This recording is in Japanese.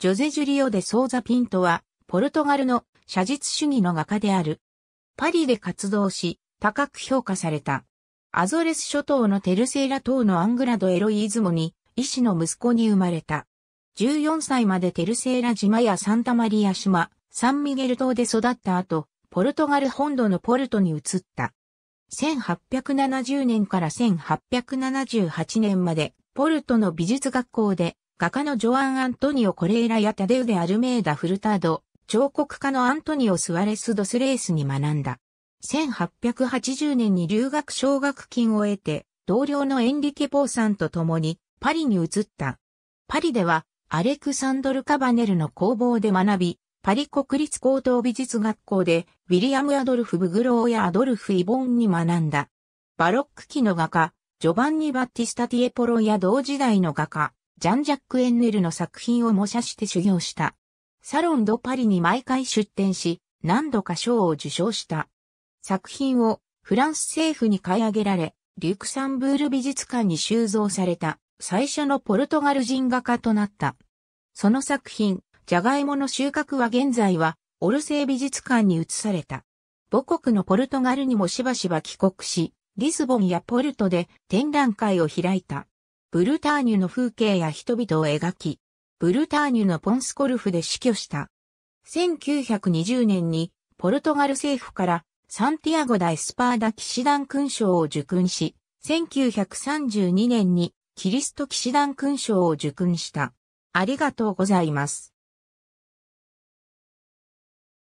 ジョゼ・ジュリオ・デ・ソーザ・ピントは、ポルトガルの写実主義の画家である。パリで活動し、高く評価された。アゾレス諸島のテルセーラ島のアングラド・エロイイズモに、医師の息子に生まれた。14歳までテルセーラ島やサンタマリア島、サンミゲル島で育った後、ポルトガル本土のポルトに移った。1870年から1878年まで、ポルトの美術学校で画家のジョアン・アントニオ・コレイラやタデウデ・アルメーダ・フルタード、彫刻家のアントニオ・スワレス・ドスレースに学んだ。1880年に留学奨学金を得て、同僚のエンリケ・ポーさんと共にパリに移った。パリではアレクサンドル・カバネルの工房で学び、パリ国立高等美術学校でウィリアム・アドルフ・ブグローやアドルフ・イボンに学んだ。バロック期の画家、ジョバンニ・バッティスタ・ティエポロや同時代の画家、ジャン・ジャック・エンネルの作品を模写して修行した。サロン・ド・パリに毎回出展し、何度か賞を受賞した。作品をフランス政府に買い上げられ、リュクサンブール美術館に収蔵された最初のポルトガル人画家となった。その作品、ジャガイモの収穫は現在はオルセー美術館に移された。母国のポルトガルにもしばしば帰国し、リスボンやポルトで展覧会を開いた。ブルターニュの風景や人々を描き、ブルターニュのポンスコルフで死去した。1920年にポルトガル政府からサンティアゴ・ダ・エスパーダ騎士団勲章を受勲し、1932年にキリスト騎士団勲章を受勲した。ありがとうございます。